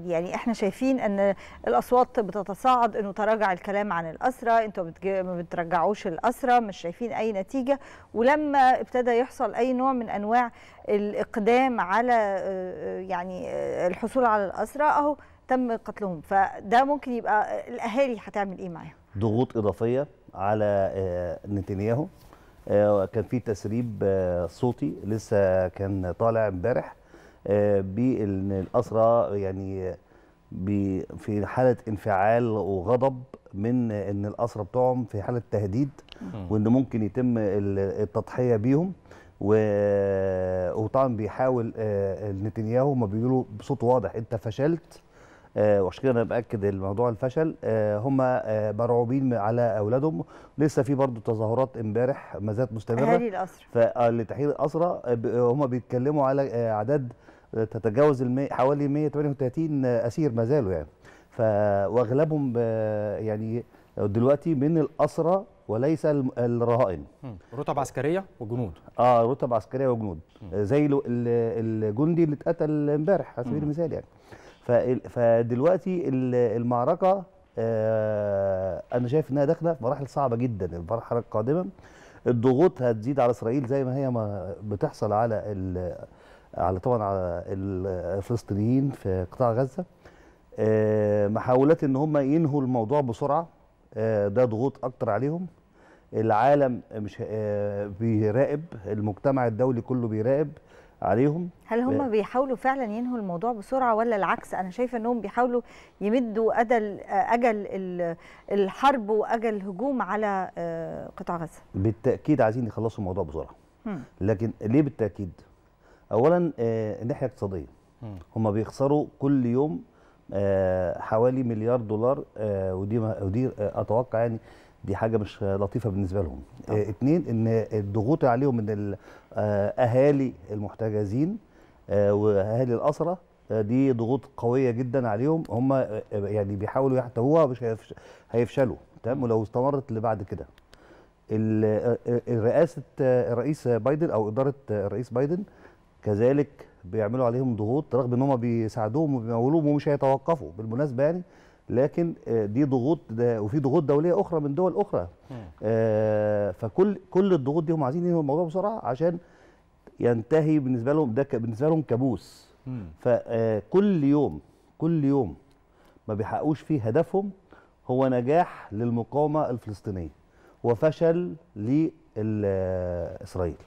يعني احنا شايفين ان الاصوات بتتصاعد انه تراجع الكلام عن الاسرى انتوا ما بترجعوش الاسرى مش شايفين اي نتيجه ولما ابتدى يحصل اي نوع من انواع الاقدام على آه، يعني آه، الحصول على الاسرى اهو تم قتلهم فده ممكن يبقى الاهالي هتعمل ايه معاهم ضغوط اضافيه على آه، نتنياهو كان في تسريب صوتي لسه كان طالع امبارح بان الاسرى يعني في حاله انفعال وغضب من ان الاسرى بتوعهم في حاله تهديد وان ممكن يتم التضحيه بيهم وطبعا بيحاول آه، نتنياهو ما بيقولوا بصوت واضح انت فشلت آه، وعشان كده انا باكد الموضوع الفشل آه، هم مرعوبين على اولادهم لسه في برضه تظاهرات امبارح ما زالت مستمره اهالي الاسرى فلتحرير الاسرى هم بيتكلموا على اعداد تتجاوز المي حوالي 138 اسير ما زالوا يعني ف واغلبهم يعني دلوقتي من الاسرى وليس الرهائن رتب عسكريه وجنود اه رتب عسكريه وجنود مم. زي الجندي اللي اتقتل امبارح على سبيل المثال يعني فدلوقتي المعركه آه انا شايف انها داخله في مراحل صعبه جدا المرحله القادمه الضغوط هتزيد على اسرائيل زي ما هي ما بتحصل على على طبعا على الفلسطينيين في قطاع غزه آه، محاولات ان هم ينهوا الموضوع بسرعه آه، ده ضغوط اكتر عليهم العالم مش آه، بيراقب المجتمع الدولي كله بيراقب عليهم هل هم بيحاولوا فعلا ينهوا الموضوع بسرعه ولا العكس انا شايفه انهم بيحاولوا يمدوا اجل اجل الحرب واجل الهجوم على قطاع غزه بالتاكيد عايزين يخلصوا الموضوع بسرعه لكن ليه بالتاكيد اولا آه، الناحيه الاقتصاديه هم بيخسروا كل يوم آه، حوالي مليار دولار آه، ودي ودي اتوقع يعني دي حاجه مش لطيفه بالنسبه لهم طبعا. اتنين ان الضغوط عليهم من اهالي المحتجزين واهالي الاسره دي ضغوط قويه جدا عليهم هم يعني بيحاولوا يحتووها مش هيفشلوا تمام ولو استمرت لبعد كده الرئاسه الرئيس بايدن او اداره الرئيس بايدن كذلك بيعملوا عليهم ضغوط رغم ان هم بيساعدوهم وبيمولوهم ومش هيتوقفوا بالمناسبه يعني لكن آه، دي ضغوط وفي ضغوط دوليه اخرى من دول اخرى آه فكل كل الضغوط دي هم عايزين ينهوا الموضوع بسرعه عشان ينتهي بالنسبه لهم ده بالنسبه لهم كابوس فكل آه، يوم كل يوم ما بيحققوش فيه هدفهم هو نجاح للمقاومه الفلسطينيه وفشل لاسرائيل